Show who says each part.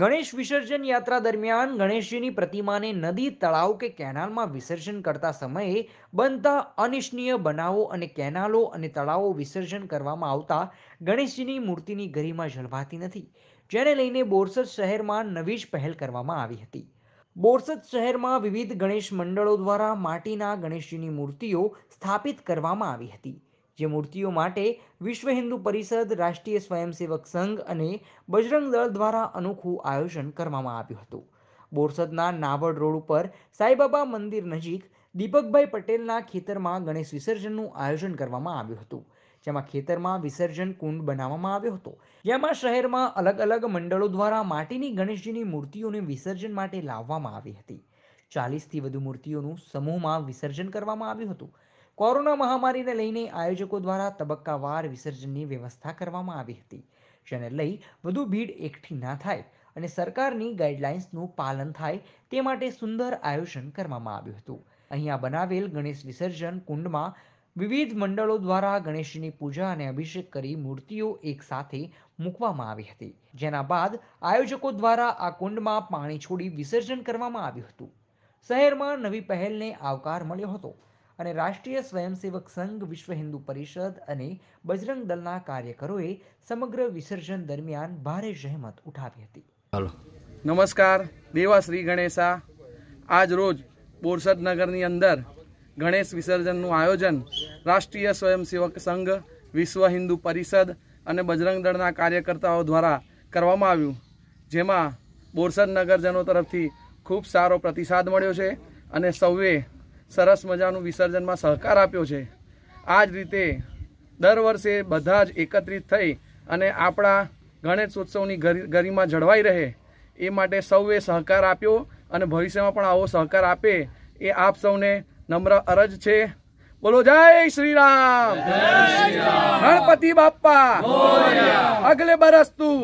Speaker 1: ગણેશ વિસર્જન યાત્રા દરમિયાન ગણેશજીની પ્રતિમાને નદી તળાવ કે કેનાલમાં વિસર્જન કરતા સમયે બનતા અનિશ્નીય બનાવો અને કેનાલો અને તળાવો વિસર્જન કરવામાં આવતા ગણેશજીની મૂર્તિની ગરિમા જળવાતી નથી જેને લઈને બોરસદ શહેરમાં નવી જ પહેલ કરવામાં આવી હતી બોરસદ શહેરમાં વિવિધ ગણેશ મંડળો દ્વારા માટીના ગણેશજીની મૂર્તિઓ સ્થાપિત કરવામાં આવી હતી જે મૂર્તિઓ માટે વિશ્વ હિન્દુ પરિષદ રાષ્ટ્રીય સ્વયંસેવક સંઘ અને બજરંગ દળ દ્વારા અનોખું આયોજન કરવામાં આવ્યું હતું બોરસદના નાવડ રોડ ઉપર સાંઈબાબા મંદિર નજીક દીપકભાઈ પટેલના ખેતરમાં ગણેશ વિસર્જનનું આયોજન કરવામાં આવ્યું હતું જેમાં ખેતરમાં વિસર્જન કુંડ બનાવવામાં આવ્યો હતો જેમાં શહેરમાં અલગ અલગ મંડળો દ્વારા માટીની ગણેશજીની મૂર્તિઓને વિસર્જન માટે લાવવામાં આવી હતી ચાલીસથી વધુ મૂર્તિઓનું સમૂહમાં વિસર્જન કરવામાં આવ્યું હતું કોરોના મહામારીને લઈને આયોજકો દ્વારા તબક્કાવાર વિસર્જનની વ્યવસ્થા કરવામાં આવી હતી જેને લઈ વધુ ભીડ એકઠી ના થાય અને સરકારની ગાઈડલાઇન્સનું પાલન થાય તે માટે સુંદર આયોજન કરવામાં આવ્યું હતું અહીંયા બનાવેલ ગણેશ વિસર્જન કુંડમાં વિવિધ મંડળો દ્વારા ગણેશની પૂજા અને અભિષેક કરી મૂર્તિઓ એકસાથે મૂકવામાં આવી હતી જેના બાદ આયોજકો દ્વારા આ કુંડમાં પાણી છોડી વિસર્જન કરવામાં આવ્યું હતું શહેરમાં નવી પહેલને આવકાર મળ્યો હતો અને રાષ્ટ્રીય સ્વયંસેવક સંઘ વિશ્વ હિન્દુ પરિષદ અને બજરંગ દળના કાર્યકરોએ સમગ્ર વિસર્જન દરમિયાન ભારે સહેમત ઉઠાવી
Speaker 2: હતી નમસ્કાર દેવા શ્રી ગણેશા આજ રોજ બોરસદ નગરની અંદર ગણેશ વિસર્જનનું આયોજન રાષ્ટ્રીય સ્વયંસેવક સંઘ વિશ્વ હિન્દુ પરિષદ અને બજરંગ દળના કાર્યકર્તાઓ દ્વારા કરવામાં આવ્યું જેમાં બોરસદ નગરજનો તરફથી ખૂબ સારો પ્રતિસાદ મળ્યો છે અને સૌએ સરસ મજાનું વિસર્જનમાં સહકાર આપ્યો છે આ જ રીતે દર વર્ષે બધા જ એકત્રિત થઈ અને આપણા ગણેશ ઉત્સવની ગરિમા જળવાઈ રહે એ માટે સૌએ સહકાર આપ્યો અને ભવિષ્યમાં પણ આવો સહકાર આપે એ આપ સૌને નમ્ર અરજ છે બોલો જય શ્રીરામ ગણપતિ બાપા અગલે બરસ તું